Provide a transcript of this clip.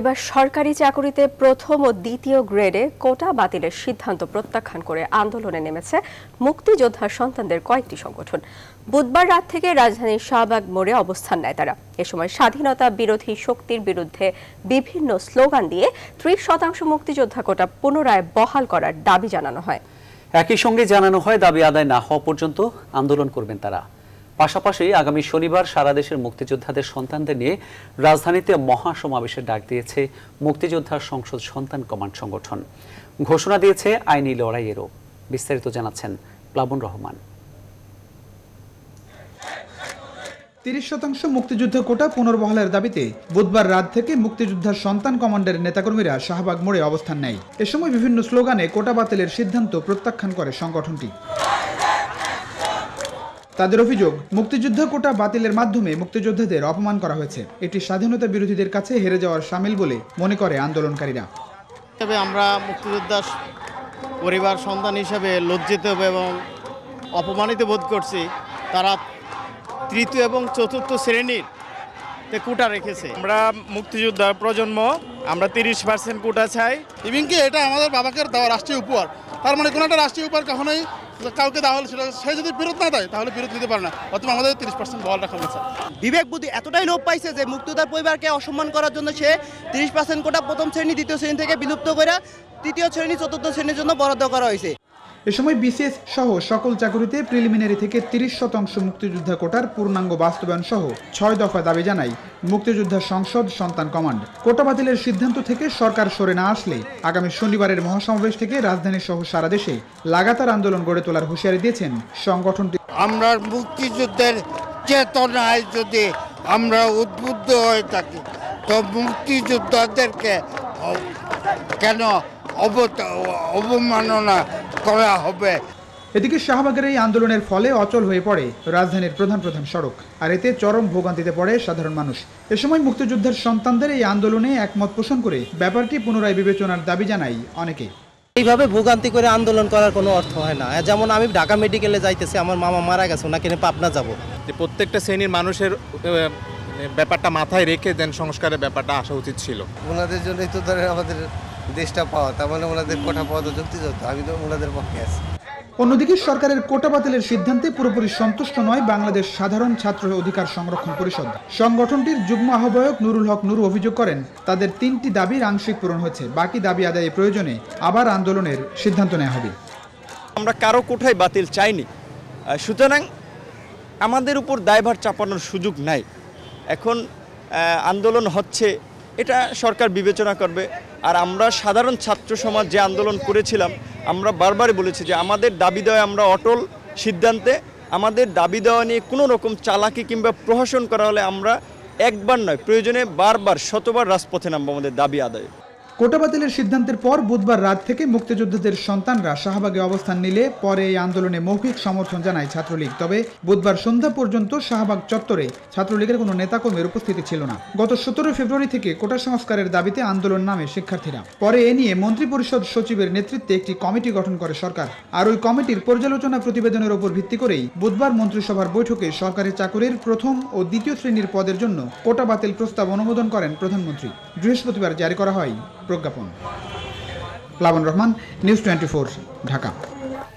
এবার সরকারি চাকরিতে প্রথম ও দ্বিতীয় গ্রেডে কোটা বাতিলের সিদ্ধান্ত প্রত্যাখ্যান করে আন্দোলনে নেমেছে মুক্তিযোদ্ধা সন্তানদের কয়েকটি সংগঠন বুধবার রাত থেকে রাজধানীর শাহবাগ মোড়ে অবস্থান নেয় তারা এ সময় স্বাধীনতা বিরোধী শক্তির বিরুদ্ধে বিভিন্ন স্লোগান দিয়ে ত্রিশ শতাংশ মুক্তিযোদ্ধা কোটা পুনরায় বহাল করার দাবি জানানো হয় একই সঙ্গে জানানো হয় দাবি আদায় না হওয়া পর্যন্ত আন্দোলন করবেন তারা পাশাপাশি আগামী শনিবার সারা দেশের মুক্তিযোদ্ধাদের সন্তানদের নিয়ে রাজধানীতে মহাসমাবেশের ডাক দিয়েছে মুক্তিযোদ্ধা সংসদ সন্তান কমান্ড সংগঠন ঘোষণা দিয়েছে আইনি লড়াইয়েরও বিস্তারিত জানাচ্ছেন প্লাবন রহমান তিরিশ শতাংশ মুক্তিযুদ্ধ কোটা পুনর্বহালের দাবিতে বুধবার রাত থেকে মুক্তিযোদ্ধার সন্তান কমান্ডের নেতাকর্মীরা শাহবাগ মোড়ে অবস্থান নেয় এ সময় বিভিন্ন স্লোগানে কোটা বাতিলের সিদ্ধান্ত প্রত্যাখ্যান করে সংগঠনটি তাদের অভিযোগ মুক্তিযুদ্ধ কোটা বাতিলের মাধ্যমে মুক্তিযোদ্ধাদের অপমান করা হয়েছে এটি স্বাধীনতা বিরোধীদের কাছে হেরে যাওয়ার সামিল বলে মনে করে আন্দোলনকারীরা তবে আমরা মুক্তিযোদ্ধা পরিবার সন্তান হিসাবে লজ্জিত এবং অপমানিত বোধ করছি তারা তৃতীয় এবং চতুর্থ শ্রেণীর কোটা রেখেছে আমরা মুক্তিযোদ্ধার প্রজন্ম আমরা তিরিশ পার্সেন্ট কোটা চাই ইভিনকি এটা আমাদের বাবাকে দেওয়া রাষ্ট্রীয় উপহার তার মানে কোনো একটা রাষ্ট্রীয় উপহার কখনোই কাউকে দেওয়া হলে সেটা সে যদি বিরোধ না দেয় তাহলে বিরোধ দিতে পারে না অথবা আমাদের তিরিশ পার্সেন্ট বল রাখা হয়েছে বিবেক বুদ্ধি এতটাই লোভ পাইছে যে মুক্তদার পরিবারকে অসম্মান করার জন্য সে তিরিশ পার্সেন্ট কোটা প্রথম শ্রেণী দ্বিতীয় শ্রেণী থেকে বিলুপ্ত করে তৃতীয় শ্রেণী চতুর্থ শ্রেণীর জন্য বরাদ্দ করা হয়েছে এ সময় বিসিএস সহ সকল চাকুরিতে প্রিলিমিনারি থেকে তিরিশ শতাংশ মুক্তিযোদ্ধা কোটার পূর্ণাঙ্গ বাস্তবায়ন সহ ছয় দফা দাবি জানাই মুক্তিযোদ্ধা সংসদ সন্তান কমান্ড কোটা বাতিলের সিদ্ধান্ত থেকে সরকার সরে না আসলে আগামী শনিবারের মহাসমাবেশ থেকে রাজধানী সহ সারা দেশে লাগাতার আন্দোলন গড়ে তোলার হুঁশিয়ারি দিয়েছেন সংগঠনটি আমরা মুক্তিযুদ্ধের চেতনায় যদি আমরা উদ্বুদ্ধ হয়ে থাকি তো মুক্তিযোদ্ধাদেরকে কেন অবমাননা করা হবে এদিকে শাহবাগের এই আন্দোলনের ফলে অচল হয়ে পড়ে রাজধানীর প্রধান প্রধান সড়ক আর এতে চরম ভোগান্তিতে পড়ে সাধারণ মানুষ এ সময় মুক্তিযুদ্ধের সন্তানদের এই আন্দোলনে একমত পোষণ করে ব্যাপারটি পুনরায় বিবেচনার দাবি জানাই অনেকে এইভাবে ভোগান্তি করে আন্দোলন করার কোনো অর্থ হয় না যেমন আমি ঢাকা মেডিকেলে যাইতেছি আমার মামা মারা গেছে ওনাকে পাবনা যাবো যে প্রত্যেকটা শ্রেণীর মানুষের ব্যাপারটা মাথায় রেখে দেন সংস্কারের ব্যাপারটা আসা উচিত ছিল ওনাদের জন্যই তো ধরেন আমাদের দেশটা পাওয়া তার মানে ওনাদের কোটা পাওয়া তো যুক্তিযুক্ত আমি তো ওনাদের পক্ষে আছি অন্যদিকে সরকারের কোটা বাতিলের সিদ্ধান্তে পুরোপুরি সন্তুষ্ট নয় বাংলাদেশ সাধারণ ছাত্র অধিকার সংরক্ষণ পরিষদ সংগঠনটির যুগ্ম আহ্বায়ক নুরুল হক নুর অভিযোগ করেন তাদের তিনটি দাবির আংশিক পূরণ হয়েছে বাকি দাবি আদায়ের প্রয়োজনে আবার আন্দোলনের সিদ্ধান্ত নেওয়া হবে আমরা কারো কোঠায় বাতিল চাইনি সুতরাং আমাদের উপর দায়ভার চাপানোর সুযোগ নাই এখন আন্দোলন হচ্ছে এটা সরকার বিবেচনা করবে আর আমরা সাধারণ ছাত্র সমাজ যে আন্দোলন করেছিলাম আমরা বারবারই বলেছি যে আমাদের দাবি দেওয়া আমরা অটল সিদ্ধান্তে আমাদের দাবি দেওয়া নিয়ে কোনো রকম চালাকি কিংবা প্রহসন করা হলে আমরা একবার নয় প্রয়োজনে বারবার শতবার রাজপথে নামবো আমাদের দাবি আদায় কোটা বাতিলের সিদ্ধান্তের পর বুধবার রাত থেকে মুক্তিযোদ্ধাদের সন্তানরা শাহবাগে অবস্থান নিলে পরে এই আন্দোলনে মৌখিক সমর্থন জানায় ছাত্রলীগ তবে বুধবার সন্ধ্যা পর্যন্ত শাহবাগ চত্বরে ছাত্রলীগের কোনো নেতাকর্মীর উপস্থিতি ছিল না গত সতেরো ফেব্রুয়ারি থেকে কোটা সংস্কারের দাবিতে আন্দোলন নামে শিক্ষার্থীরা পরে এ নিয়ে মন্ত্রিপরিষদ সচিবের নেতৃত্বে একটি কমিটি গঠন করে সরকার আর ওই কমিটির পর্যালোচনা প্রতিবেদনের ওপর ভিত্তি করেই বুধবার মন্ত্রিসভার বৈঠকে সরকারি চাকুরির প্রথম ও দ্বিতীয় শ্রেণীর পদের জন্য কোটা বাতিল প্রস্তাব অনুমোদন করেন প্রধানমন্ত্রী বৃহস্পতিবার জারি করা হয় প্রজ্ঞাপন প্লাবন রহমান নিউজ টোয়েন্টি ঢাকা